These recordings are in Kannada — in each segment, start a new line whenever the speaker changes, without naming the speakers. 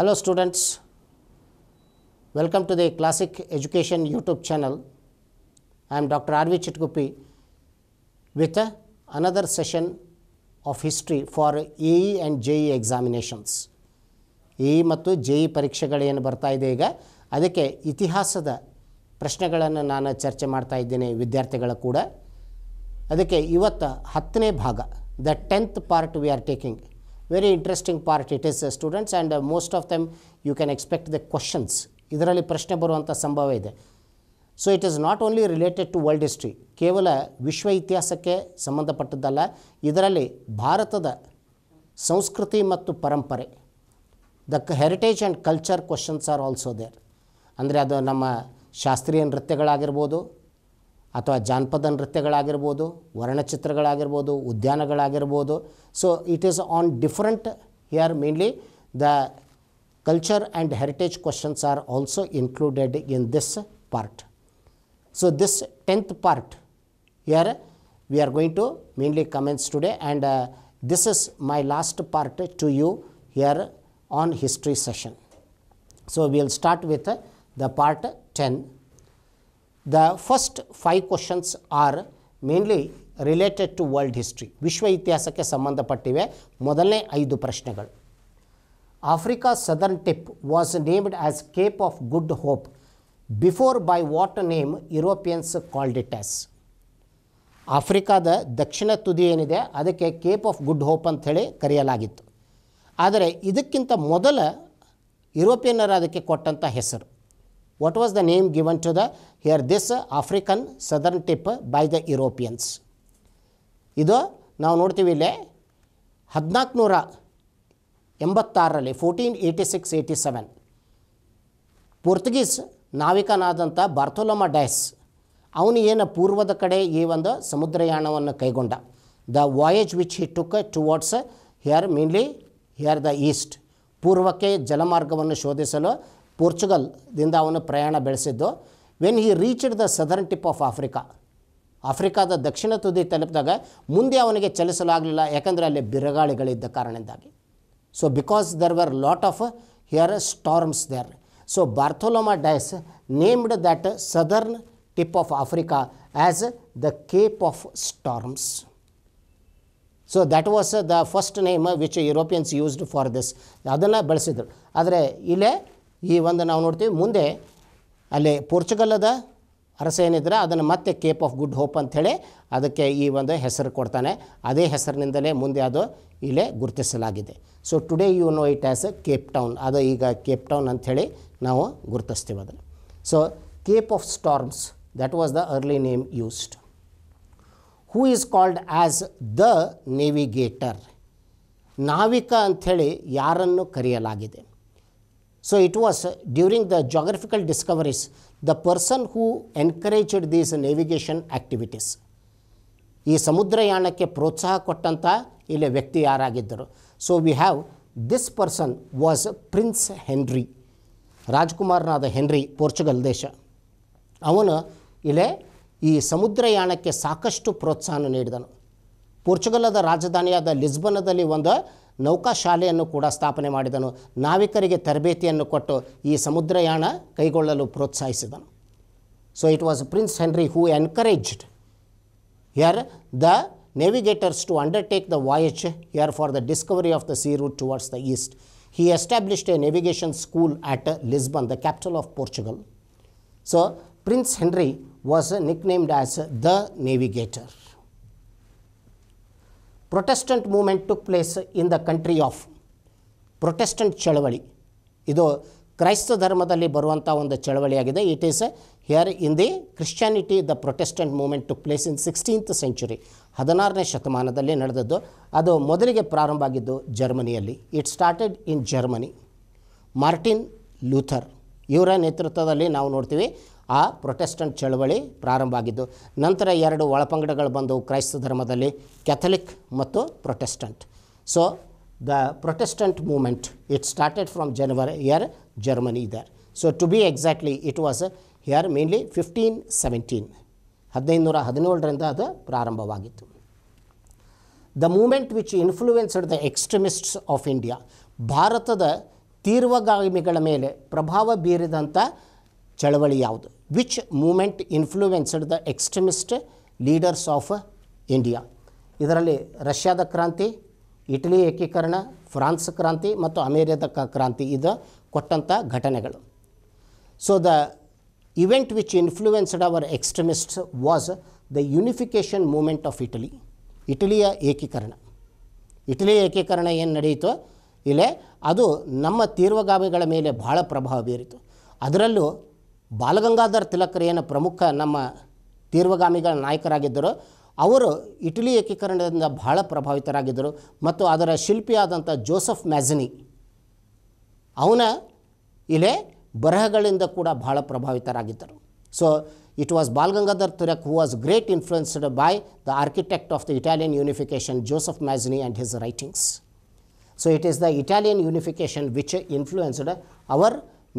Hello students, welcome to the Classic Education YouTube channel. I am Dr. R.V. Chitkupi with another session of history for EE and JE examinations. EE ಮತ್ತು ಜೆ ಇ ಪರೀಕ್ಷೆಗಳೇನು ಬರ್ತಾ ಇದೆ ಈಗ ಅದಕ್ಕೆ ಇತಿಹಾಸದ ಪ್ರಶ್ನೆಗಳನ್ನು ನಾನು ಚರ್ಚೆ ಮಾಡ್ತಾ ಇದ್ದೇನೆ ವಿದ್ಯಾರ್ಥಿಗಳ ಕೂಡ ಅದಕ್ಕೆ ಇವತ್ತು ಹತ್ತನೇ ಭಾಗ ದ tenth part we are taking very interesting part it is students and most of them you can expect the questions ಇದರಲ್ಲಿ ಪ್ರಶ್ನೆ ಬರುವಂಥ ಸಂಭವ ಇದೆ so it is not only related to world history ಕೇವಲ ವಿಶ್ವ ಇತಿಹಾಸಕ್ಕೆ ಸಂಬಂಧಪಟ್ಟದ್ದಲ್ಲ ಇದರಲ್ಲಿ ಭಾರತದ ಸಂಸ್ಕೃತಿ ಮತ್ತು ಪರಂಪರೆ the heritage and culture questions are also there ಅಂದರೆ ಅದು ನಮ್ಮ ಶಾಸ್ತ್ರೀಯ ನೃತ್ಯಗಳಾಗಿರ್ಬೋದು ಅಥವಾ ಜಾನಪದ ನೃತ್ಯಗಳಾಗಿರ್ಬೋದು ವರ್ಣಚಿತ್ರಗಳಾಗಿರ್ಬೋದು ಉದ್ಯಾನಗಳಾಗಿರ್ಬೋದು so it is on different here mainly the culture and heritage questions are also included in this part so this tenth part here we are going to mainly comments today and this is my last part to you here on history session so will start with the part ten The first five questions are mainly related to world history ವಿಶ್ವ ಇತಿಹಾಸಕ್ಕೆ ಸಂಬಂಧಪಟ್ಟಿವೆ ಮೊದಲನೇ ಐದು ಪ್ರಶ್ನೆಗಳು Africa southern tip was named as Cape of good hope before by what name Europeans called it as ಆಫ್ರಿಕಾದ ದಕ್ಷಿಣ ತುದಿ ಏನಿದೆ ಅದಕ್ಕೆ ಕೇಪ್ ಆಫ್ ಗುಡ್ ಹೋಪ್ ಅಂಥೇಳಿ ಕರೆಯಲಾಗಿತ್ತು ಆದರೆ ಇದಕ್ಕಿಂತ ಮೊದಲ ಯುರೋಪಿಯನ್ನರು ಅದಕ್ಕೆ ಕೊಟ್ಟಂಥ ಹೆಸರು What was the name given to the here this African southern tip by the Europeans? ಇದು ನಾವು ನೋಡ್ತೀವಿ ಹದಿನಾಲ್ಕು ಹದಿನಾಲ್ಕುನೂರ ಎಂಬತ್ತಾರರಲ್ಲಿ fourteen eighty six eighty seven Portuguese ನಾವಿಕನಾದಂಥ ಬಾರ್ತೋಲೋಮ ಡ್ಯಾಸ್ ಅವನು ಏನು ಪೂರ್ವದ ಕಡೆ ಈ ಒಂದು ಸಮುದ್ರಯಾಣವನ್ನು ಕೈಗೊಂಡ the voyage which he took towards here mainly here the east ಪೂರ್ವಕ್ಕೆ ಜಲಮಾರ್ಗವನ್ನು ಶೋಧಿಸಲು ಪೋರ್ಚುಗಲ್ದಿಂದ ಅವನು ಪ್ರಯಾಣ ಬೆಳೆಸಿದ್ದು when he reached the southern tip of Africa ಆಫ್ರಿಕಾದ ದಕ್ಷಿಣ ತುದಿ ತಲುಪಿದಾಗ ಮುಂದೆ ಅವನಿಗೆ ಚಲಿಸಲಾಗಲಿಲ್ಲ ಯಾಕಂದರೆ ಅಲ್ಲಿ ಬಿರಗಾಳಿಗಳಿದ್ದ ಕಾರಣದಿಂದಾಗಿ so because there were lot of here storms there so Bartolomeu Dias named that southern tip of Africa as the Cape of Storms so that was the first name which Europeans used for this ಅದನ್ನು ಬಳಸಿದರು ಆದರೆ ಇಲ್ಲೇ ಈ ಒಂದು ನಾವು ನೋಡ್ತೀವಿ ಮುಂದೆ ಅಲ್ಲಿ ಪೋರ್ಚುಗಲ್ಲದ ಅರಸ ಏನಿದ್ರೆ ಅದನ್ನು ಮತ್ತೆ ಕೇಪ್ ಆಫ್ ಗುಡ್ ಹೋಪ್ ಅಂಥೇಳಿ ಅದಕ್ಕೆ ಈ ಒಂದು ಹೆಸರು ಕೊಡ್ತಾನೆ ಅದೇ ಹೆಸರಿನಿಂದಲೇ ಮುಂದೆ ಅದು ಇಲ್ಲೇ ಗುರುತಿಸಲಾಗಿದೆ so today you know it as a Cape Town ಅದು ಈಗ ಕೇಪ್ ಟೌನ್ ಅಂಥೇಳಿ ನಾವು ಗುರುತಿಸ್ತೀವಿ ಅದನ್ನು so Cape of Storms that was the early name used who is called as the navigator ನಾವಿಕ ಅಂಥೇಳಿ ಯಾರನ್ನು ಕರೆಯಲಾಗಿದೆ So it was during the geographical discoveries, the person who encouraged these navigation activities. ಈ ಸಮುದ್ರಯಾನಕ್ಕೆ ಪ್ರೋತ್ಸಾಹ ಕೊಟ್ಟಂಥ ಇಲ್ಲಿ ವ್ಯಕ್ತಿ ಯಾರಾಗಿದ್ದರು so we have this person was Prince Henry ರಾಜ್ಕುಮಾರ್ನಾದ ಹೆನ್ರಿ ಪೋರ್ಚುಗಲ್ ದೇಶ ಅವನು ಇಲ್ಲೇ ಈ ಸಮುದ್ರಯಾನಕ್ಕೆ ಸಾಕಷ್ಟು ಪ್ರೋತ್ಸಾಹ ನೀಡಿದನು ಪೋರ್ಚುಗಲದ ರಾಜಧಾನಿಯಾದ ಲಿಸ್ಬನದಲ್ಲಿ ಒಂದು ನೌಕಾ ಶಾಲೆಯನ್ನು ಕೂಡ ಸ್ಥಾಪನೆ ಮಾಡಿದನು ನಾವಿಕರಿಗೆ ತರಬೇತಿಯನ್ನು ಕೊಟ್ಟು ಈ ಸಮುದ್ರಯಾಣ ಕೈಗೊಳ್ಳಲು ಪ್ರೋತ್ಸಾಹಿಸಿದನು so it was Prince Henry who encouraged here the navigators to undertake the voyage here for the discovery of the sea route towards the east he established a navigation school at Lisbon the capital of Portugal so Prince Henry was nicknamed as the navigator Protestant movement took place in the country of Protestant ಚಳವಳಿ ಇದು ಕ್ರೈಸ್ತ ಧರ್ಮದಲ್ಲಿ ಬರುವಂಥ ಒಂದು ಚಳವಳಿಯಾಗಿದೆ it is here in the Christianity the Protestant movement took place in sixteenth century ಹದಿನಾರನೇ ಶತಮಾನದಲ್ಲಿ ನಡೆದದ್ದು ಅದು ಮೊದಲಿಗೆ ಪ್ರಾರಂಭ ಆಗಿದ್ದು ಜರ್ಮನಿಯಲ್ಲಿ it started in Germany Martin Luther ಇವರ ನೇತೃತ್ವದಲ್ಲಿ ನಾವು ನೋಡ್ತೀವಿ ಆ ಪ್ರೊಟೆಸ್ಟೆಂಟ್ ಚಳವಳಿ ಪ್ರಾರಂಭ ಆಗಿದ್ದು ನಂತರ ಎರಡು ಒಳಪಂಗಡಗಳು ಬಂದವು ಕ್ರೈಸ್ತ ಧರ್ಮದಲ್ಲಿ ಕ್ಯಾಥಲಿಕ್ ಮತ್ತು Protestant so the Protestant movement it started from January year Germany either so to be exactly it was year mainly fifteen seventeen ಹದಿನೈದು ನೂರ ಹದಿನೇಳರಿಂದ ಅದು ಪ್ರಾರಂಭವಾಗಿತ್ತು the movement which influenced the extremists of India ಭಾರತದ ತೀರ್ವಗಾಮಿಗಳ ಮೇಲೆ ಪ್ರಭಾವ ಬೀರಿದಂಥ ಚಳವಳಿ ಯಾವುದು which movement influenced the extremist leaders of India ಇದರಲ್ಲಿ ರಷ್ಯಾದ ಕ್ರಾಂತಿ ಇಟಲಿ ಏಕೀಕರಣ ಫ್ರಾನ್ಸ್ ಕ್ರಾಂತಿ ಮತ್ತು ಅಮೇರಿಯಾದ ಕ್ರಾಂತಿ ಇದು ಕೊಟ್ಟಂಥ ಘಟನೆಗಳು so the event which influenced our extremist was the unification movement of Italy ಇಟಲಿಯ ಏಕೀಕರಣ ಇಟಲಿ ಏಕೀಕರಣ ಏನು ನಡೆಯಿತು ಇಲ್ಲೇ ಅದು ನಮ್ಮ ತೀರ್ವಗಾಮಿಗಳ ಮೇಲೆ ಬಹಳ ಪ್ರಭಾವ ಬೀರಿತು ಅದರಲ್ಲೂ ಬಾಲಗಂಗಾಧರ್ ತಿಲಕರ್ ಏನು ಪ್ರಮುಖ ನಮ್ಮ ತೀರ್ವಗಾಮಿಗಳ ನಾಯಕರಾಗಿದ್ದರು ಅವರು ಇಟಲಿ ಏಕೀಕರಣದಿಂದ ಬಹಳ ಪ್ರಭಾವಿತರಾಗಿದ್ದರು ಮತ್ತು ಅದರ ಶಿಲ್ಪಿಯಾದಂಥ ಜೋಸೆಫ್ ಮ್ಯಾಝಿನಿ ಅವನ ಇಲೆ ಬರಹಗಳಿಂದ ಕೂಡ ಬಹಳ ಪ್ರಭಾವಿತರಾಗಿದ್ದರು so it was ಬಾಲ್ಗಂಗಾಧರ್ Tilak who was great influenced by the architect of the Italian unification Joseph ಮ್ಯಾಝಿನಿ and his writings so it is the Italian unification which influenced hour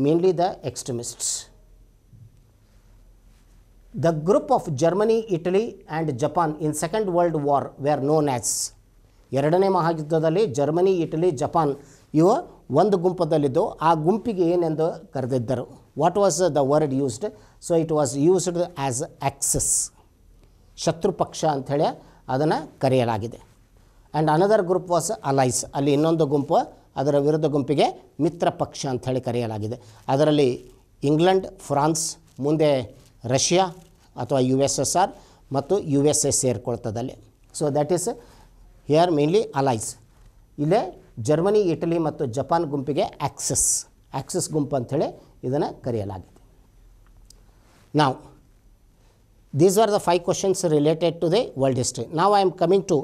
mainly the extremists The group of Germany, Italy and Japan in Second World War were known as ಎರಡನೇ ಮಹಾಯುದ್ಧದಲ್ಲಿ ಜರ್ಮನಿ ಇಟಲಿ ಜಪಾನ್ ಇವ ಒಂದು ಗುಂಪದಲ್ಲಿದ್ದು ಆ ಗುಂಪಿಗೆ ಏನೆಂದು ಕರೆದಿದ್ದರು what was the word used so it was used as Axis ಶತ್ರುಪಕ್ಷ ಅಂಥೇಳಿ ಅದನ್ನು ಕರೆಯಲಾಗಿದೆ and another group was Allies ಅಲ್ಲಿ ಇನ್ನೊಂದು ಗುಂಪು ಅದರ ವಿರುದ್ಧ ಗುಂಪಿಗೆ ಮಿತ್ರ ಪಕ್ಷ ಅಂಥೇಳಿ ಕರೆಯಲಾಗಿದೆ ಅದರಲ್ಲಿ ಇಂಗ್ಲೆಂಡ್ ಫ್ರಾನ್ಸ್ ಮುಂದೆ ರಷ್ಯಾ ಅಥವಾ ಯು ಎಸ್ ಎಸ್ ಆರ್ ಮತ್ತು ಯು ಎಸ್ ಎ ಸೇರಿಕೊಳ್ತದಲ್ಲಿ so that is here mainly allies ಇಲ್ಲೇ ಜರ್ಮನಿ ಇಟಲಿ ಮತ್ತು ಜಪಾನ್ ಗುಂಪಿಗೆ ಆಕ್ಸಸ್ ಆಕ್ಸಸ್ ಗುಂಪು ಅಂಥೇಳಿ ಇದನ್ನು ಕರೆಯಲಾಗಿದೆ ನಾವು these are the five questions related to the world history ನಾವು I am coming to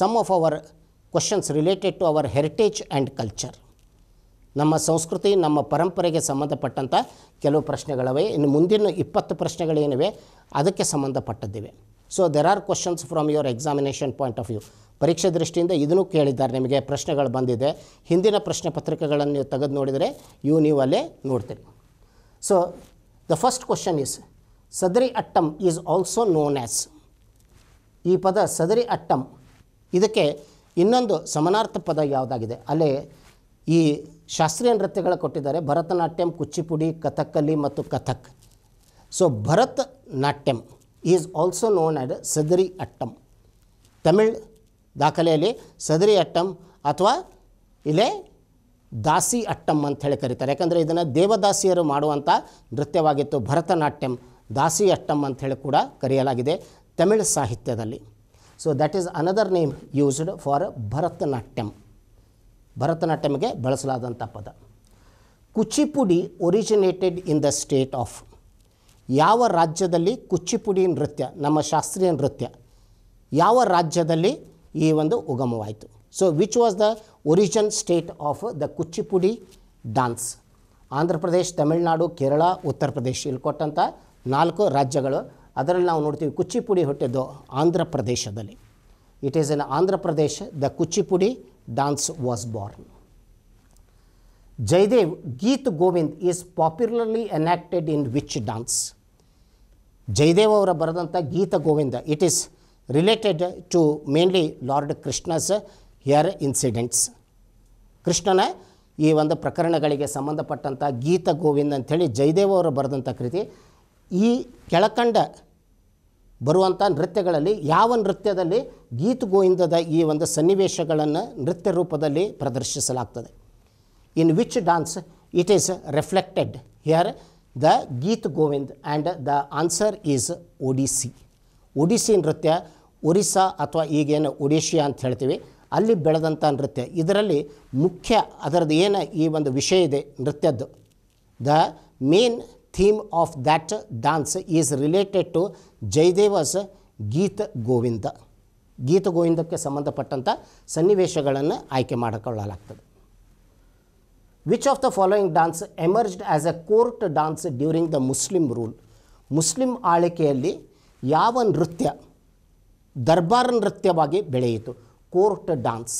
some of our questions related to our heritage and culture ನಮ್ಮ ಸಂಸ್ಕೃತಿ ನಮ್ಮ ಪರಂಪರೆಗೆ ಸಂಬಂಧಪಟ್ಟಂಥ ಕೆಲವು ಪ್ರಶ್ನೆಗಳವೆ ಇನ್ನು ಮುಂದಿನ ಇಪ್ಪತ್ತು ಪ್ರಶ್ನೆಗಳೇನಿವೆ ಅದಕ್ಕೆ ಸಂಬಂಧಪಟ್ಟದ್ದಿವೆ so there are questions from your examination point of view ಪರೀಕ್ಷೆ ದೃಷ್ಟಿಯಿಂದ ಇದನ್ನು ಕೇಳಿದ್ದಾರೆ ನಿಮಗೆ ಪ್ರಶ್ನೆಗಳು ಬಂದಿದೆ ಹಿಂದಿನ ಪ್ರಶ್ನೆ ಪತ್ರಿಕೆಗಳನ್ನು ನೀವು ತೆಗೆದು ನೋಡಿದರೆ ಇವು ನೀವು ಅಲ್ಲೇ ನೋಡ್ತೀರಿ so the first question is Sadir Attam is also known as ಈ ಪದ ಸದರಿ ಅಟ್ಟಂ ಇದಕ್ಕೆ ಇನ್ನೊಂದು ಸಮಾನಾರ್ಥ ಪದ ಯಾವುದಾಗಿದೆ ಅಲ್ಲೇ ಈ ಶಾಸ್ತ್ರೀಯ ನೃತ್ಯಗಳ ಕೊಟ್ಟಿದ್ದಾರೆ ಭರತನಾಟ್ಯಂ ಕುಚಿಪುಡಿ ಕಥಕ್ಕಲಿ ಮತ್ತು Kathak so Bharat Natyam is also known as Sadir Attam Tamil ದಾಖಲೆಯಲ್ಲಿ ಸದರಿ ಅಟ್ಟಂ ಅಥವಾ ಇಲ್ಲೇ ದಾಸಿ ಅಟ್ಟಂ ಅಂತ ಹೇಳಿ ಕರೀತಾರೆ ಯಾಕಂದರೆ ಇದನ್ನು ದೇವದಾಸಿಯರು ಮಾಡುವಂಥ ನೃತ್ಯವಾಗಿತ್ತು ಭರತನಾಟ್ಯಂ ದಾಸಿ ಅಟ್ಟಂ ಅಂತ ಹೇಳಿ ಕೂಡ ಕರೆಯಲಾಗಿದೆ ತಮಿಳ್ ಸಾಹಿತ್ಯದಲ್ಲಿ so that is another name used for Bharatanatyam ಭರತನಾಟ್ಯಮ್ಗೆ ಬಳಸಲಾದಂಥ ಪದ Kuchipudi originated in the state of ಯಾವ ರಾಜ್ಯದಲ್ಲಿ ಕುಚಿಪುಡಿ ನೃತ್ಯ ನಮ್ಮ ಶಾಸ್ತ್ರೀಯ ನೃತ್ಯ ಯಾವ ರಾಜ್ಯದಲ್ಲಿ ಈ ಒಂದು ಉಗಮವಾಯಿತು so which was the origin state of the Kuchipudi dance Andhra Pradesh Tamil Nadu Kerala Uttar Pradesh ಇಲ್ಲಿ ಕೊಟ್ಟಂಥ ನಾಲ್ಕು ರಾಜ್ಯಗಳು ಅದರಲ್ಲಿ ನಾವು ನೋಡ್ತೀವಿ ಕುಚಿಪುಡಿ ಹುಟ್ಟಿದ್ದು ಆಂಧ್ರ ಪ್ರದೇಶದಲ್ಲಿ it is in Andhra Pradesh the Kuchipudi dance was born. Jaydev Geet Govind is popularly enacted in which dance Jaydev ಅವರು ಬರೆದಂಥ Gita Govinda it is related to mainly lord Krishna's here incidents ಕೃಷ್ಣನ ಈ ಒಂದು ಪ್ರಕರಣಗಳಿಗೆ ಸಂಬಂಧಪಟ್ಟಂಥ ಗೀತ ಗೋವಿಂದ್ ಅಂಥೇಳಿ ಜಯದೇವ್ ಅವರು ಬರೆದಂಥ ಕೃತಿ ಈ ಕೆಳಕಂಡ ಬರುವಂಥ ನೃತ್ಯಗಳಲ್ಲಿ ಯಾವ ನೃತ್ಯದಲ್ಲಿ ಗೀತ ಗೋವಿಂದದ ಈ ಒಂದು ಸನ್ನಿವೇಶಗಳನ್ನು ನೃತ್ಯ ರೂಪದಲ್ಲಿ ಪ್ರದರ್ಶಿಸಲಾಗ್ತದೆ in which dance it is reflected here the Geet Govind and the answer is Odissi Odissi ನೃತ್ಯ ಒರಿಸ್ಸಾ ಅಥವಾ ಈಗೇನು ಒಡಿಶಿಯಾ ಅಂತ ಹೇಳ್ತೀವಿ ಅಲ್ಲಿ ಬೆಳೆದಂಥ ನೃತ್ಯ ಇದರಲ್ಲಿ ಮುಖ್ಯ ಅದರದ್ದು ಏನು ಈ ಒಂದು ವಿಷಯ ಇದೆ ನೃತ್ಯದ್ದು the main theme of that dance is related to Jayadeva's Gita Govinda Gita ಗೋವಿಂದಕ್ಕೆ ಸಂಬಂಧಪಟ್ಟಂಥ ಸನ್ನಿವೇಶಗಳನ್ನು ಆಯ್ಕೆ ಮಾಡಿಕೊಳ್ಳಲಾಗ್ತದೆ which of the following dance emerged as a court dance during the Muslim rule ಮುಸ್ಲಿಂ ಆಳಿಕೆಯಲ್ಲಿ ಯಾವ ನೃತ್ಯ ದರ್ಬಾರ್ ನೃತ್ಯವಾಗಿ ಬೆಳೆಯಿತು ಕೋರ್ಟ್ ಡಾನ್ಸ್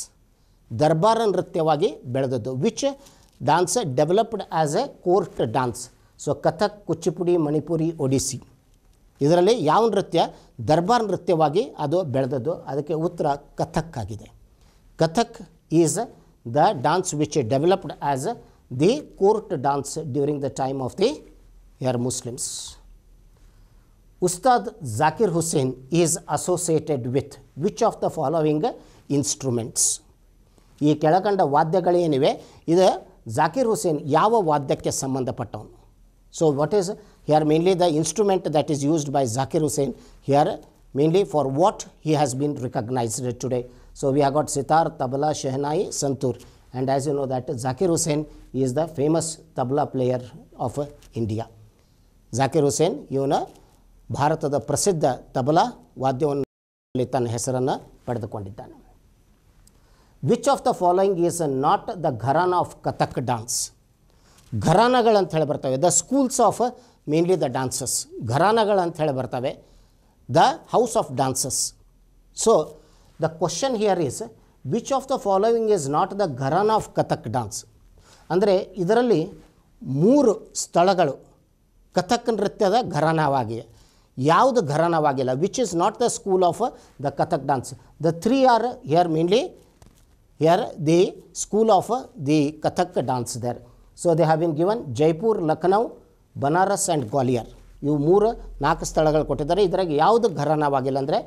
ದರ್ಬಾರ ನೃತ್ಯವಾಗಿ ಬೆಳೆದದ್ದು which dance developed as a court dance so Kathak Kuchipudi Manipuri Odissi ಇದರಲ್ಲಿ ಯಾವ ನೃತ್ಯ ದರ್ಬಾರ್ ನೃತ್ಯವಾಗಿ ಅದು ಬೆಳೆದದ್ದು ಅದಕ್ಕೆ ಉತ್ತರ ಕಥಕ್ ಆಗಿದೆ Kathak is the dance which developed as the court dance during the time of the uh Muslims Ustad Zakir Hussain is associated with which of the following instruments ಈ ಕೆಳಕಂಡ ವಾದ್ಯಗಳೇನಿವೆ ಇದು ಜಾಕಿರ್ ಹುಸೇನ್ ಯಾವ ವಾದ್ಯಕ್ಕೆ ಸಂಬಂಧಪಟ್ಟವನು so what is here mainly the instrument that is used by Zakir Hussain here mainly for what he has been recognized today. So we have got sitar, tabla, Shehnai, santur and as you know that Zakir Hussain is the famous tabla player of India. Zakir Hussain, you know, Bharat the Prasiddha tabla, vadyon litan hesarana paddhakwanditana. Which of the following is not the gharana of Kathak dance? Gharana galan thalabartha, the schools of mainly the dances ಘರಾನಗಳು ಅಂತ ಹೇಳಿ ಬರ್ತವೆ the house of dances so the question here is which of the following is not the gharana of Kathak dance ಅಂದರೆ ಇದರಲ್ಲಿ ಮೂರು ಸ್ಥಳಗಳು ಕಥಕ್ ನೃತ್ಯದ ಘರಾನವಾಗಿದೆ ಯಾವುದು ಘರಾನವಾಗಿಲ್ಲ which is not the school of the Kathak dance the three are here mainly here the school of the Kathak dance there so they have been given Jaipur Lucknow Banaras and Gwalior ಇವು ಮೂರು ನಾಲ್ಕು ಸ್ಥಳಗಳು ಕೊಟ್ಟಿದ್ದಾರೆ ಇದರಾಗ ಯಾವುದು ಘರಾನವಾಗಿಲ್ಲ ಅಂದರೆ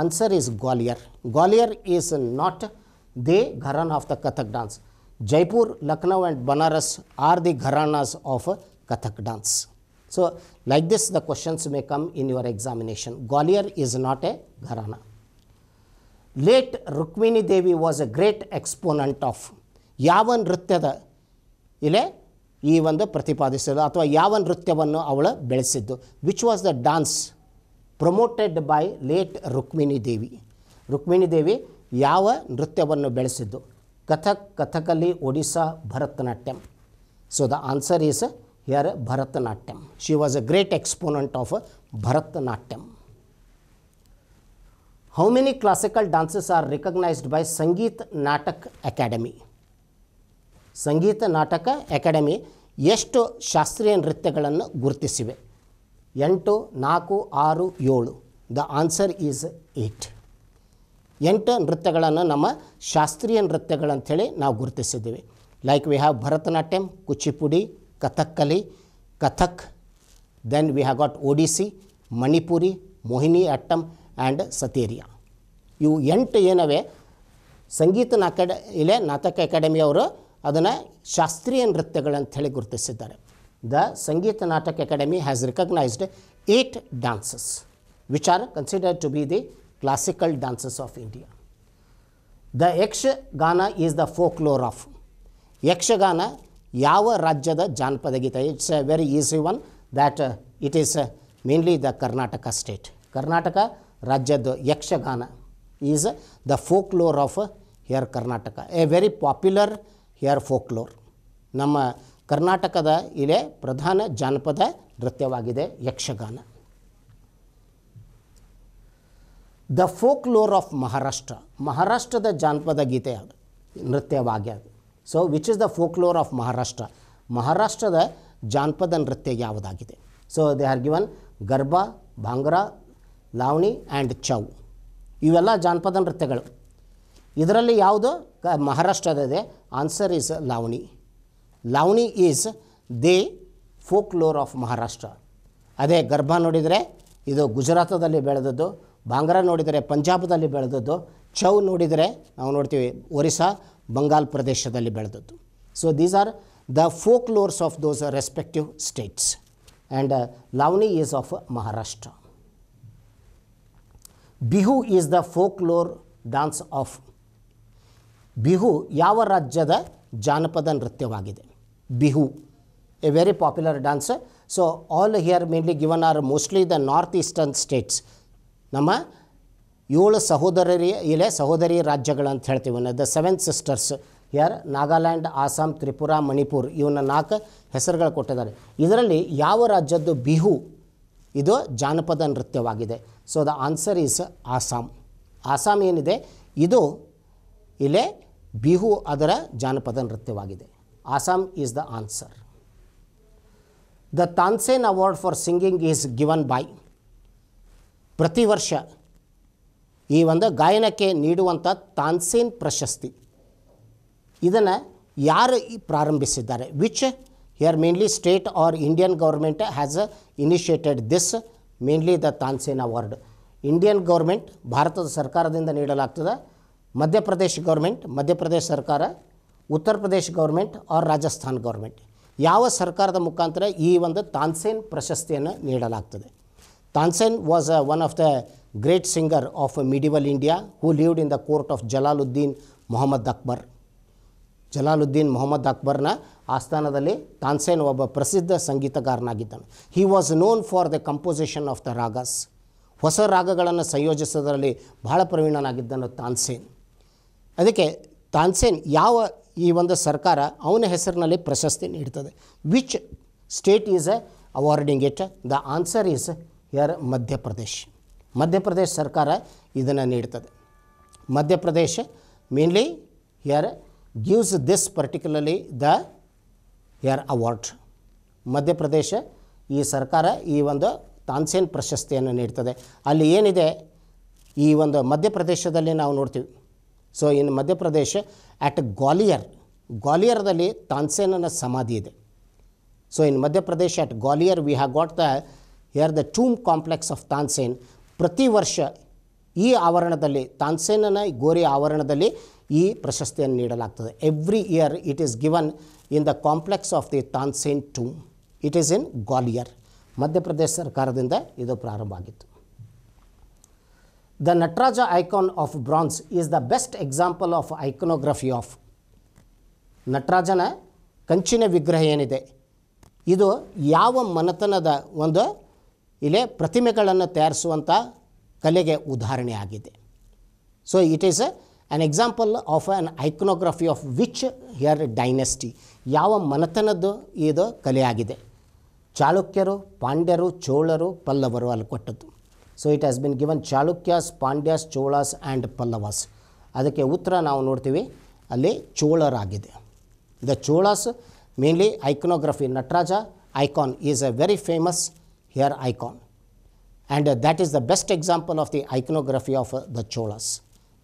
answer is Gwalior Gwalior is not the gharana of the Kathak dance Jaipur Lucknow and Banaras are the gharanas of Kathak dance so like this the questions may come in your examination Gwalior is not a gharana late Rukmini Devi was a great exponent of ಯಾವ ನೃತ್ಯದ ಇಲ್ಲೇ ಈ ಒಂದು ಪ್ರತಿಪಾದಿಸಿದ್ದು ಅಥವಾ ಯಾವ ನೃತ್ಯವನ್ನು ಅವಳು ಬೆಳೆಸಿದ್ದು which was the dance promoted by late Rukmini Devi Rukmini Devi ಯಾವ ನೃತ್ಯವನ್ನು ಬೆಳೆಸಿದ್ದು Kathak Kathakali Odisha Bharatanatyam so the answer is here Bharatanatyam she was a great exponent of Bharatanatyam how many classical dances are recognised by Sangeet Natak Akademi Sangeet Natak Akademi ಎಷ್ಟು ಶಾಸ್ತ್ರೀಯ ನೃತ್ಯಗಳನ್ನು ಗುರುತಿಸಿವೆ ಎಂಟು ನಾಲ್ಕು ಆರು ಏಳು ದ ಆನ್ಸರ್ ಈಸ್ ಏಟ್ ಎಂಟು ನೃತ್ಯಗಳನ್ನು ನಮ್ಮ ಶಾಸ್ತ್ರೀಯ ನೃತ್ಯಗಳಂಥೇಳಿ ನಾವು ಗುರುತಿಸಿದ್ದೀವಿ like we have Bharatanatyam Kuchipudi Kathakali Kathak then we have got Odissi Manipuri Mohini Attam and Sattriya ಇವು ಎಂಟು ಏನವೆ ಸಂಗೀತ ನಾಕಡೆ ಇಲ್ಲೇ ನಾಟಕ ಅಕಾಡೆಮಿಯವರು ಅದನ್ನು ಶಾಸ್ತ್ರೀಯ ಹೇಳಿ ಗುರುತಿಸಿದ್ದಾರೆ the Sangeet Natak Akademi has recognised eight dances which are considered to be the classical dances of India the Yakshagana is the folklore of Yakshagana ಯಾವ ರಾಜ್ಯದ ಜಾನಪದ ಗೀತೆ it's a very easy one that it is mainly the Karnataka state Karnataka ರಾಜ್ಯದ Yakshagana is the folklore of here Karnataka a very popular here folklore ನಮ್ಮ ಕರ್ನಾಟಕದ ಇಲೆ ಪ್ರಧಾನ ಜಾನಪದ ನೃತ್ಯವಾಗಿದೆ Yakshagana the folklore of Maharashtra ಮಹಾರಾಷ್ಟ್ರದ ಜಾನಪದ ಗೀತೆ ಅದು ನೃತ್ಯವಾಗ್ಯದು so which is the folklore of Maharashtra ಮಹಾರಾಷ್ಟ್ರದ ಜಾನಪದ ನೃತ್ಯ ಯಾವುದಾಗಿದೆ so they are given Garba Bhangra ಲಾವಣಿ ಆ್ಯಂಡ್ ಚೌ ಇವೆಲ್ಲ ಜಾನಪದ ನೃತ್ಯಗಳು ಇದರಲ್ಲಿ ಯಾವುದು ಕ ಮಹಾರಾಷ್ಟ್ರದಿದೆ answer is Lavani Lavani is the folklore of Maharashtra ಅದೇ ಗರ್ಭ ನೋಡಿದರೆ ಇದು ಗುಜರಾತದಲ್ಲಿ ಬೆಳೆದದ್ದು ಬಾಂಗ್ರಾ ನೋಡಿದರೆ ಪಂಜಾಬದಲ್ಲಿ ಬೆಳೆದದ್ದು ಚೌ ನೋಡಿದರೆ ನಾವು ನೋಡ್ತೀವಿ ಒರಿಸ್ಸಾ ಬಂಗಾಲ್ ಪ್ರದೇಶದಲ್ಲಿ ಬೆಳೆದದ್ದು so these are the folklores of those respective states and Lavani is of Maharashtra Bihu is the folklore dance of Bihu ಯಾವ ರಾಜ್ಯದ ಜಾನಪದ ನೃತ್ಯವಾಗಿದೆ Bihu a very popular dance so all here mainly given are mostly the north eastern states ನಮ್ಮ ಏಳು ಸಹೋದರಿ ಇಲೆ ಸಹೋದರಿ ರಾಜ್ಯಗಳಂತ ಹೇಳ್ತೀವಿ the seven sisters here Nagaland Assam Tripura Manipur ಇವನ್ನ ನಾಲ್ಕು ಹೆಸರುಗಳು ಕೊಟ್ಟಿದ್ದಾರೆ ಇದರಲ್ಲಿ ಯಾವ ರಾಜ್ಯದ್ದು ಬಿಹು ಇದು ಜಾನಪದ ನೃತ್ಯವಾಗಿದೆ so the answer is Assam Assam ಏನಿದೆ ಇದು ಇಲ್ಲೇ ಬಿಹು ಅದರ ಜಾನಪದ ನೃತ್ಯವಾಗಿದೆ Assam is the answer the Tansen award for singing is given by ಪ್ರತಿ ವರ್ಷ ಈ ಒಂದು ಗಾಯನಕ್ಕೆ ನೀಡುವಂಥ ತಾನ್ಸೇನ್ ಪ್ರಶಸ್ತಿ ಇದನ್ನು ಯಾರು ಪ್ರಾರಂಭಿಸಿದ್ದಾರೆ which uh mainly state or Indian government has initiated this mainly the Tansen award Indian government ಭಾರತದ ಸರ್ಕಾರದಿಂದ ನೀಡಲಾಗ್ತದೆ ಮಧ್ಯಪ್ರದೇಶ್ ಗೌರ್ಮೆಂಟ್ ಮಧ್ಯಪ್ರದೇಶ್ ಸರ್ಕಾರ Uttar Pradesh government or Rajasthan government ಯಾವ ಸರ್ಕಾರದ ಮುಖಾಂತರ ಈ ಒಂದು ತಾನ್ಸೇನ್ ಪ್ರಶಸ್ತಿಯನ್ನು ನೀಡಲಾಗ್ತದೆ Tansen was a one of the great singer of medieval India who lived in the court of Jalaluddin Mohammad Akbar Jalaluddin Mohammad ಅಕ್ಬರ್ನ ಆಸ್ಥಾನದಲ್ಲಿ ತಾನ್ಸೇನ್ ಒಬ್ಬ ಪ್ರಸಿದ್ಧ ಸಂಗೀತಗಾರನಾಗಿದ್ದನು he was known for the composition of the ragas ಹೊಸ ರಾಗಗಳನ್ನು ಸಂಯೋಜಿಸೋದರಲ್ಲಿ ಬಹಳ ಪ್ರವೀಣನಾಗಿದ್ದನು ತಾನ್ಸೇನ್ ಅದಕ್ಕೆ ತಾನ್ಸೇನ್ ಯಾವ ಈ ಒಂದು ಸರ್ಕಾರ ಅವನ ಹೆಸರಿನಲ್ಲಿ ಪ್ರಶಸ್ತಿ ನೀಡ್ತದೆ which state is a awarding it the answer is uh Madhya Pradesh Madhya Pradesh ಸರ್ಕಾರ ಇದನ್ನು ನೀಡ್ತದೆ Madhya Pradesh mainly uh gives this particularly the uh award Madhya Pradesh ಈ ಸರ್ಕಾರ ಈ ಒಂದು ತಾನ್ಸೇನ್ ಪ್ರಶಸ್ತಿಯನ್ನು ನೀಡ್ತದೆ ಅಲ್ಲಿ ಏನಿದೆ ಈ ಒಂದು ಮಧ್ಯಪ್ರದೇಶದಲ್ಲಿ ನಾವು ನೋಡ್ತೀವಿ ಸೊ ಇನ್ನು ಮಧ್ಯಪ್ರದೇಶ ಆ್ಯಟ್ ಗ್ವಾಲಿಯರ್ ಗ್ವಾಲಿಯರ್ದಲ್ಲಿ ತಾನ್ಸೇನನ ಸಮಾಧಿ ಇದೆ so in Madhya Pradesh at Gwalior we have got the here the tomb complex of Tansen ಪ್ರತಿ ವರ್ಷ ಈ ಆವರಣದಲ್ಲಿ ತಾನ್ಸೇನನ ಗೋರಿ ಆವರಣದಲ್ಲಿ ಈ ಪ್ರಶಸ್ತಿಯನ್ನು ನೀಡಲಾಗ್ತದೆ every year it is given in the complex of the Tansen tomb it is in Gwalior Madhya Pradesh ಸರ್ಕಾರದಿಂದ ಇದು ಪ್ರಾರಂಭ ಆಗಿತ್ತು the Nataraja icon of bronze is the best example of iconography of ನಟರಾಜನ ಕಂಚಿನ ವಿಗ್ರಹ ಏನಿದೆ ಇದು ಯಾವ ಮನತನದ ಒಂದು ಇಲ್ಲೇ ಪ್ರತಿಮೆಗಳನ್ನು ತಯಾರಿಸುವಂಥ ಕಲೆಗೆ ಉದಾಹರಣೆಯಾಗಿದೆ so it is an example of an iconography of which here dynasty ಯಾವ ಮನತನದ್ದು ಇದು ಕಲೆಯಾಗಿದೆ ಚಾಲುಕ್ಯರು ಪಾಂಡ್ಯರು ಚೋಳರು ಪಲ್ಲವರು ಅಲ್ಲಿ ಕೊಟ್ಟದ್ದು so it has been given Chalukyas Pandyas Cholas and Pallavas ಅದಕ್ಕೆ ಉತ್ತರ ನಾವು ನೋಡ್ತೀವಿ ಅಲ್ಲಿ ಚೋಳರಾಗಿದೆ the Cholas mainly iconography Nataraja icon is a very famous here icon and that is the best example of the iconography of the Cholas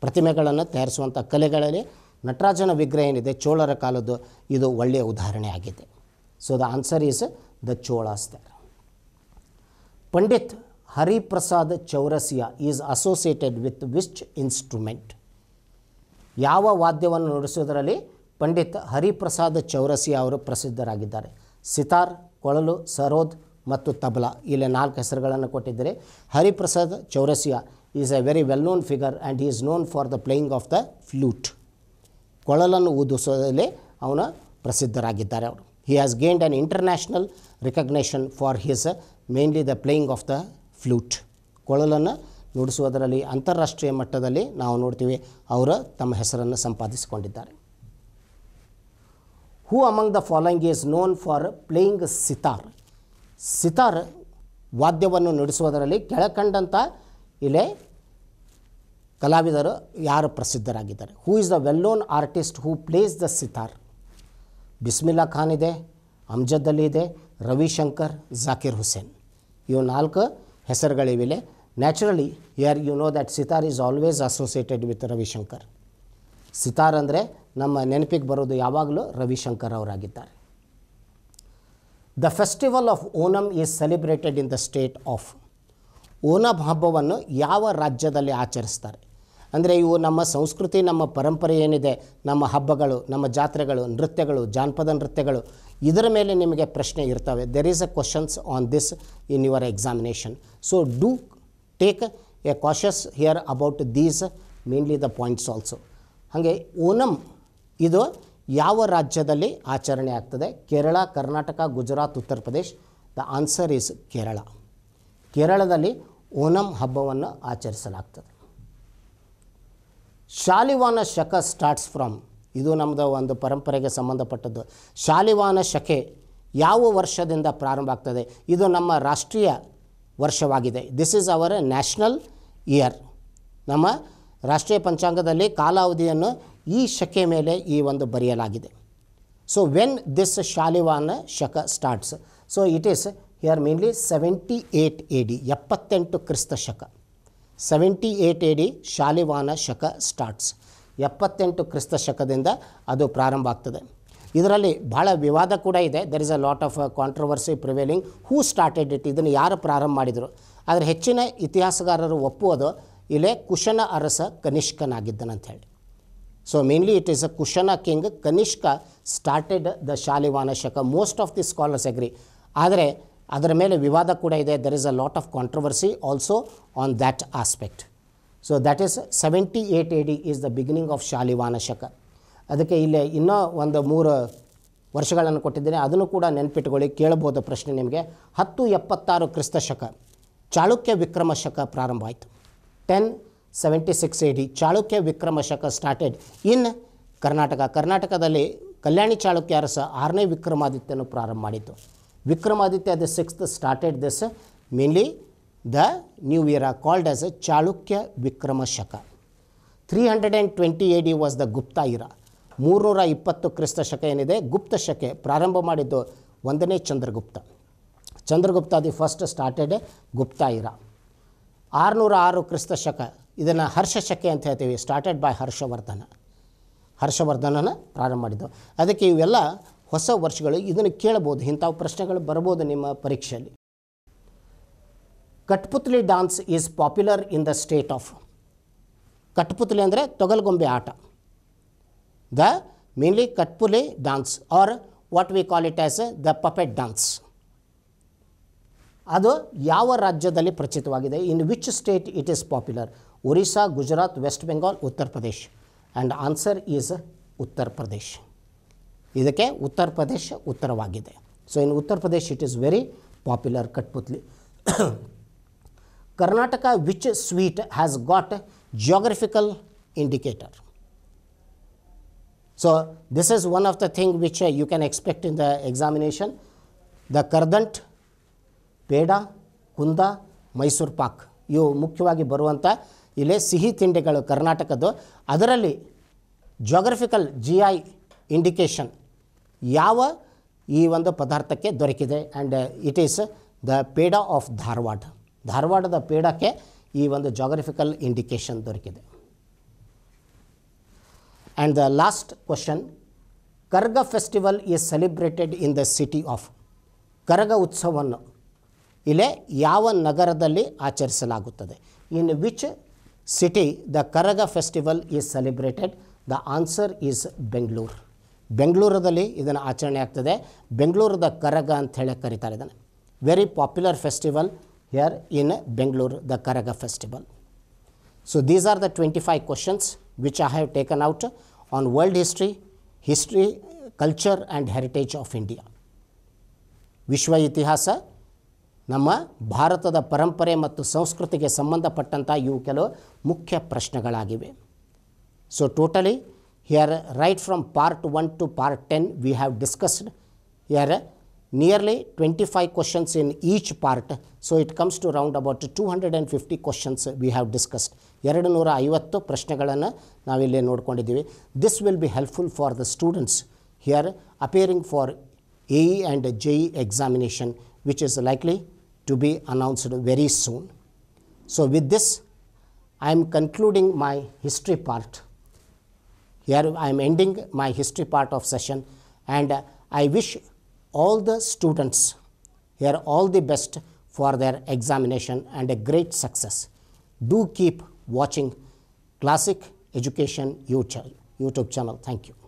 ಪ್ರತಿಮೆಗಳನ್ನು ತಯಾರಿಸುವಂಥ ಕಲೆಗಳಲ್ಲಿ ನಟರಾಜನ ವಿಗ್ರಹ ಏನಿದೆ ಚೋಳರ ಕಾಲದ್ದು ಇದು ಒಳ್ಳೆಯ ಉದಾಹರಣೆ ಆಗಿದೆ so the answer is the Cholas there Pandit Hariprasad Chaurasia is associated with which instrument ಯಾವ ವಾದ್ಯವನ್ನು ನುಡಿಸುವುದರಲ್ಲಿ ಪಂಡಿತ್ ಹರಿಪ್ರಸಾದ್ ಚೌರಸಿಯಾ ಅವರು ಪ್ರಸಿದ್ಧರಾಗಿದ್ದಾರೆ ಸಿತಾರ್ ಕೊಳಲು ಸರೋದ್ ಮತ್ತು ತಬಲಾ ಇಲ್ಲಿ ನಾಲ್ಕು ಹೆಸರುಗಳನ್ನು ಕೊಟ್ಟಿದ್ದರೆ Hariprasad Chaurasia is a very well known figure and is known for the playing of the flute ಕೊಳಲನ್ನು ಊದಿಸೋದಲ್ಲಿ ಅವನ ಪ್ರಸಿದ್ಧರಾಗಿದ್ದಾರೆ ಅವರು he has gained an international recognition for his mainly the playing of the flute ಕೊಳಲನ್ನು ನುಡಿಸುವುದರಲ್ಲಿ ಅಂತಾರಾಷ್ಟ್ರೀಯ ಮಟ್ಟದಲ್ಲಿ ನಾವು ನೋಡ್ತೀವಿ ಅವರು ತಮ್ಮ ಹೆಸರನ್ನು ಸಂಪಾದಿಸಿಕೊಂಡಿದ್ದಾರೆ who among the following is known for playing sitar sitar ವಾದ್ಯವನ್ನು ನುಡಿಸುವುದರಲ್ಲಿ ಕೆಳಕಂಡಂಥ ಇಲೆ ಕಲಾವಿದರು ಯಾರು ಪ್ರಸಿದ್ಧರಾಗಿದ್ದಾರೆ who is the well known artist who plays the sitar Bismillah Khan ಇದೆ ಅಮ್ಜದ್ ಅಲಿ ಇದೆ ರವಿಶಂಕರ್ ಜಾಕಿರ್ ಹುಸೇನ್ ಇವು ನಾಲ್ಕು ಹೆಸರುಗಳಿವೆ naturally uh you know that sitar is always associated with Ravi Shankar sitar ಅಂದರೆ ನಮ್ಮ ನೆನಪಿಗೆ ಬರೋದು ಯಾವಾಗಲೂ ರವಿಶಂಕರ್ ಅವರಾಗಿದ್ದಾರೆ the festival of Onam is celebrated in the state of Onam ಹಬ್ಬವನ್ನು ಯಾವ ರಾಜ್ಯದಲ್ಲಿ ಆಚರಿಸ್ತಾರೆ ಅಂದರೆ ಇವು ನಮ್ಮ ಸಂಸ್ಕೃತಿ ನಮ್ಮ ಪರಂಪರೆ ಏನಿದೆ ನಮ್ಮ ಹಬ್ಬಗಳು ನಮ್ಮ ಜಾತ್ರೆಗಳು ನೃತ್ಯಗಳು ಜಾನಪದ ನೃತ್ಯಗಳು ಇದರ ಮೇಲೆ ನಿಮಗೆ ಪ್ರಶ್ನೆ ಇರ್ತವೆ there is a questions on this in your examination so do take a cautious here about these mainly the points also ಹಾಗೆ ಓನಂ ಇದು ಯಾವ ರಾಜ್ಯದಲ್ಲಿ ಆಚರಣೆ ಆಗ್ತದೆ Kerala Karnataka Gujarat Uttar Pradesh the answer is Kerala ಕೇರಳದಲ್ಲಿ ಓಣಂ ಹಬ್ಬವನ್ನು ಆಚರಿಸಲಾಗ್ತದೆ ಶಾಲಿವಾನ ಶಕ ಸ್ಟಾರ್ಟ್ಸ್ ಫ್ರಮ್ ಇದು ನಮ್ಮದು ಒಂದು ಪರಂಪರೆಗೆ ಸಂಬಂಧಪಟ್ಟದ್ದು ಶಾಲಿವಾನ ಶಕೆ ಯಾವ ವರ್ಷದಿಂದ ಪ್ರಾರಂಭ ಆಗ್ತದೆ ಇದು ನಮ್ಮ ರಾಷ್ಟ್ರೀಯ ವರ್ಷವಾಗಿದೆ this is our national year ನಮ್ಮ ರಾಷ್ಟ್ರೀಯ ಪಂಚಾಂಗದಲ್ಲಿ ಕಾಲಾವಧಿಯನ್ನು ಈ ಶಕೆ ಮೇಲೆ ಈ ಒಂದು ಬರೆಯಲಾಗಿದೆ so when this Shalivahana Shaka starts so it is here mainly seventy eight A D ಎಪ್ಪತ್ತೆಂಟು ಕ್ರಿಸ್ತ ಶಕ seventy eight A D Shalivahana Shaka starts ಎಪ್ಪತ್ತೆಂಟು ಕ್ರಿಸ್ತ ಶಕದಿಂದ ಅದು ಪ್ರಾರಂಭ ಆಗ್ತದೆ ಇದರಲ್ಲಿ ಭಾಳ ವಿವಾದ ಕೂಡ ಇದೆ there is a lot of controversy prevailing who started it ಇದನ್ನು ಯಾರು ಪ್ರಾರಂಭ ಮಾಡಿದರು ಆದರೆ ಹೆಚ್ಚಿನ ಇತಿಹಾಸಗಾರರು ಒಪ್ಪುವುದು ಇಲ್ಲೇ ಕುಶನ ಅರಸ ಕನಿಷ್ಕನಾಗಿದ್ದನಂಥೇಳಿ so mainly it is a Kushana king Kanishka started the Shalivahana Shaka most of the scholars agree ಆದರೆ ಅದರ ಮೇಲೆ ವಿವಾದ ಕೂಡ ಇದೆ there is a lot of controversy also on that aspect so that is seventy eight A D is the beginning of Shalivahana Shaka ಅದಕ್ಕೆ ಇಲ್ಲಿ ಇನ್ನೂ ಒಂದು ಮೂರು ವರ್ಷಗಳನ್ನು ಕೊಟ್ಟಿದ್ದೇನೆ ಅದನ್ನು ಕೂಡ ನೆನ್ಪಿಟ್ಕೊಳ್ಳಿ ಕೇಳಬಹುದು ಪ್ರಶ್ನೆ ನಿಮಗೆ ಹತ್ತು ಎಪ್ಪತ್ತಾರು ಕ್ರಿಸ್ತ ಶಕ ಚಾಳುಕ್ಯ ವಿಕ್ರಮ ಶಕ ಪ್ರಾರಂಭ ಆಯಿತು ten seventy six A D Chalukya Vikrama Shaka started ಇನ್ ಕರ್ನಾಟಕ ಕರ್ನಾಟಕದಲ್ಲಿ ಕಲ್ಯಾಣಿ ಚಾಳುಕ್ಯ ಅರಸ ಆರನೇ ವಿಕ್ರಮಾದಿತ್ಯನು ಪ್ರಾರಂಭ ಮಾಡಿತು Vikramaditya sixth started the new year started this. Mainly, the Chalukya Vikrama called as hundred and twenty 320 D was the Gupta era ಮೂರುನೂರ ಇಪ್ಪತ್ತು ಕ್ರಿಸ್ತ ಶಕ ಏನಿದೆ ಗುಪ್ತ ಶಕೆ ಪ್ರಾರಂಭ ಮಾಡಿದ್ದು ಒಂದನೇ Chandragupta Chandragupta the first started Gupta era ಆರುನೂರ ಆರು ಕ್ರಿಸ್ತ ಶಕ ಇದನ್ನು ಹರ್ಷ ಶಕೆ ಅಂತ ಹೇಳ್ತೀವಿ ಸ್ಟಾರ್ಟೆಡ್ ಬೈ ಹರ್ಷವರ್ಧನ ಹರ್ಷವರ್ಧನನ ಪ್ರಾರಂಭ ಮಾಡಿದ್ದು ಅದಕ್ಕೆ ಇವೆಲ್ಲ ಹೊಸ ವರ್ಷಗಳು ಇದನ್ನು ಕೇಳಬಹುದು ಇಂಥವು ಪ್ರಶ್ನೆಗಳು ಬರ್ಬೋದು ನಿಮ್ಮ ಪರೀಕ್ಷೆಯಲ್ಲಿ Kathputli dance is popular in the state of Kathputli ಅಂದರೆ ತೊಗಲ್ಗೊಂಬೆ ಆಟ the mainly Kathputli dance are what we call it as the puppet dance ಅದು ಯಾವ ರಾಜ್ಯದಲ್ಲಿ ಪ್ರಚಿತವಾಗಿದೆ in which state it is popular Orissa Gujarat west Bengal Uttar Pradesh and answer is Uttar Pradesh ಇದಕ್ಕೆ ಉತ್ತರ ಪ್ರದೇಶ ಉತ್ತರವಾಗಿದೆ so in Uttar Pradesh it is very popular Kathputli Karnataka which sweet has got geographical indicator so this is one of the thing which you can expect in the examination the Karadantu peda kunda Mysore Pak ಇವು ಮುಖ್ಯವಾಗಿ ಬರುವಂಥ ಇಲ್ಲಿ ಸಿಹಿ ತಿಂಡಿಗಳು ಕರ್ನಾಟಕದ್ದು ಅದರಲ್ಲಿ ಜೋಗ್ರಫಿಕಲ್ ಜಿ ಐ ಇಂಡಿಕೇಷನ್ ಯಾವ ಈ ಒಂದು ಪದಾರ್ಥಕ್ಕೆ ದೊರಕಿದೆ and it is the peda of Dharwad ಧಾರವಾಡದ ಪೇಡಕ್ಕೆ ಈ ಒಂದು ಜೋಗ್ರಫಿಕಲ್ ಇಂಡಿಕೇಶನ್ ದೊರಕಿದೆ and the last question Karaga festival is celebrated in the city of Karaga ಉತ್ಸವವನ್ನು ಇಲ್ಲೇ ಯಾವ ನಗರದಲ್ಲಿ ಆಚರಿಸಲಾಗುತ್ತದೆ in which city the Karaga festival is celebrated the answer is Bengaluru ಬೆಂಗಳೂರದಲ್ಲಿ ಇದನ್ನು ಆಚರಣೆ ಆಗ್ತದೆ ಬೆಂಗಳೂರದ ಕರಗ ಅಂತ ಹೇಳಿ ಕರೀತಾರೆ ಇದನ್ನು very popular festival here in Bengaluru the Karaga festival so these are the twenty five questions which I have taken out on world history history culture and heritage of India ವಿಶ್ವ ಇತಿಹಾಸ ನಮ್ಮ ಭಾರತದ ಪರಂಪರೆ ಮತ್ತು ಸಂಸ್ಕೃತಿಗೆ ಸಂಬಂಧಪಟ್ಟಂಥ ಇವು ಕೆಲವು ಮುಖ್ಯ ಪ್ರಶ್ನೆಗಳಾಗಿವೆ so totally here right from part 1 to part 10 we have discussed here nearly 25 questions in each part so it comes to around about 250 questions we have discussed 250 prashnegalana navile nodkondidivi this will be helpful for the students here appearing for AE and JE examination which is likely to be announced very soon so with this i am concluding my history part here I am ending my history part of session and I wish all the students here all the best for their examination and a great success. Do keep watching Classic Education YouTube channel. Thank you.